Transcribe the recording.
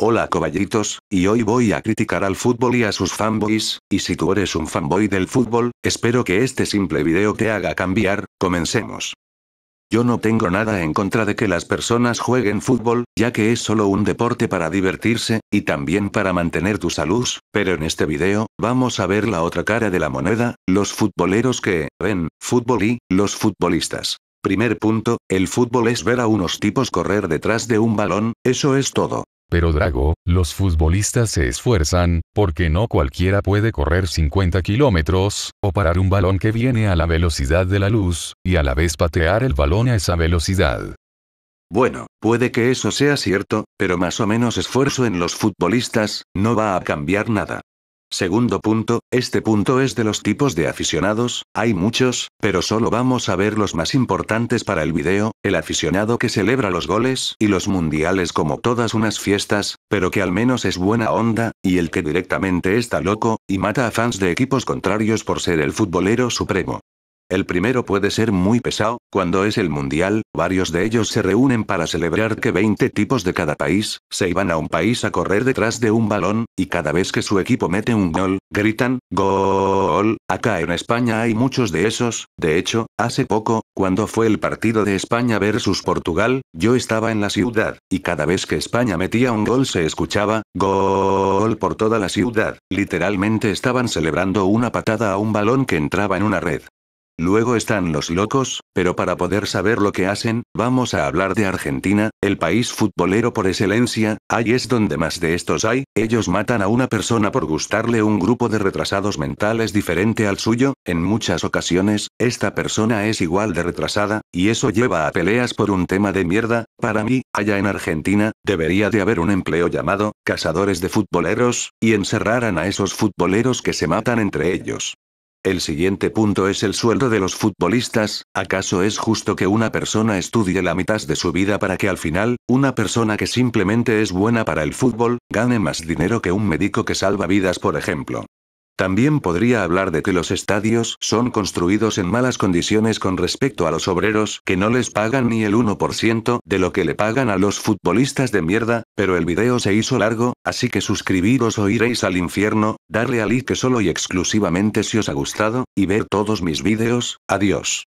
Hola coballitos, y hoy voy a criticar al fútbol y a sus fanboys, y si tú eres un fanboy del fútbol, espero que este simple video te haga cambiar, comencemos. Yo no tengo nada en contra de que las personas jueguen fútbol, ya que es solo un deporte para divertirse, y también para mantener tu salud, pero en este video, vamos a ver la otra cara de la moneda, los futboleros que, ven, fútbol y, los futbolistas. Primer punto, el fútbol es ver a unos tipos correr detrás de un balón, eso es todo. Pero Drago, los futbolistas se esfuerzan, porque no cualquiera puede correr 50 kilómetros, o parar un balón que viene a la velocidad de la luz, y a la vez patear el balón a esa velocidad. Bueno, puede que eso sea cierto, pero más o menos esfuerzo en los futbolistas, no va a cambiar nada. Segundo punto, este punto es de los tipos de aficionados, hay muchos, pero solo vamos a ver los más importantes para el video, el aficionado que celebra los goles y los mundiales como todas unas fiestas, pero que al menos es buena onda, y el que directamente está loco, y mata a fans de equipos contrarios por ser el futbolero supremo. El primero puede ser muy pesado, cuando es el mundial, varios de ellos se reúnen para celebrar que 20 tipos de cada país, se iban a un país a correr detrás de un balón, y cada vez que su equipo mete un gol, gritan, gol, acá en España hay muchos de esos, de hecho, hace poco, cuando fue el partido de España versus Portugal, yo estaba en la ciudad, y cada vez que España metía un gol se escuchaba, gol por toda la ciudad, literalmente estaban celebrando una patada a un balón que entraba en una red. Luego están los locos, pero para poder saber lo que hacen, vamos a hablar de Argentina, el país futbolero por excelencia, ahí es donde más de estos hay, ellos matan a una persona por gustarle un grupo de retrasados mentales diferente al suyo, en muchas ocasiones, esta persona es igual de retrasada, y eso lleva a peleas por un tema de mierda, para mí, allá en Argentina, debería de haber un empleo llamado, cazadores de futboleros, y encerraran a esos futboleros que se matan entre ellos. El siguiente punto es el sueldo de los futbolistas, ¿acaso es justo que una persona estudie la mitad de su vida para que al final, una persona que simplemente es buena para el fútbol, gane más dinero que un médico que salva vidas por ejemplo? También podría hablar de que los estadios son construidos en malas condiciones con respecto a los obreros que no les pagan ni el 1% de lo que le pagan a los futbolistas de mierda, pero el video se hizo largo, así que suscribiros o iréis al infierno, darle al like solo y exclusivamente si os ha gustado, y ver todos mis videos, adiós.